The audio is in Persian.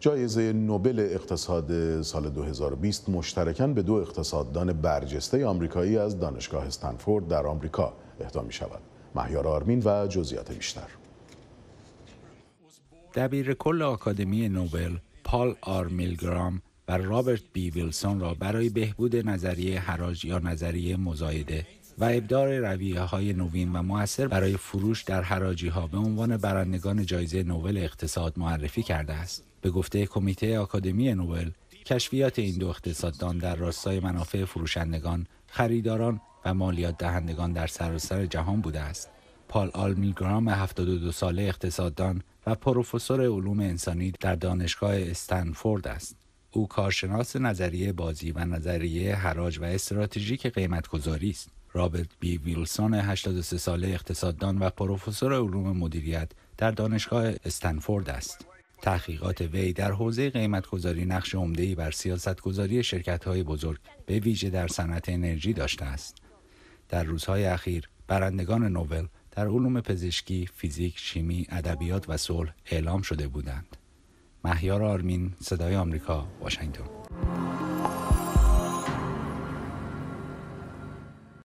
جایزه نوبل اقتصاد سال 2020 مشترکاً به دو اقتصاددان برجسته آمریکایی از دانشگاه استنفورد در آمریکا اهدا می شود. مهیار آرمین و جزئیات بیشتر. دبیر کل آکادمی نوبل پال آر میلگرام و رابرت بی ویلسون را برای بهبود نظریه حراج یا نظریه مزایده و ابدار رویه های نوین و موثر برای فروش در حراجی ها به عنوان برندگان جایزه نوبل اقتصاد معرفی کرده است. به گفته کمیته آکادمی نوبل، کشفیات این دو اقتصاددان در راستای منافع فروشندگان، خریداران و مالیات دهندگان در سراسر جهان بوده است. پال آلمیگرام 72 ساله اقتصاددان و پروفسور علوم انسانی در دانشگاه استنفورد است. او کارشناس نظریه بازی و نظریه حراج و استراتژیک قیمتگذاری است. رابرت بی ویلسون 83 ساله اقتصاددان و پروفسور علوم مدیریت در دانشگاه استنفورد است. تحقیقات وی در حوزه قیمتگذاری نقش ای بر سیاستگذاری شرکت‌های بزرگ به ویژه در صنعت انرژی داشته است. در روزهای اخیر برندگان نوبل در علوم پزشکی، فیزیک، شیمی، ادبیات و صلح اعلام شده بودند. مهیار آرمین، صدای آمریکا، واشنگتن.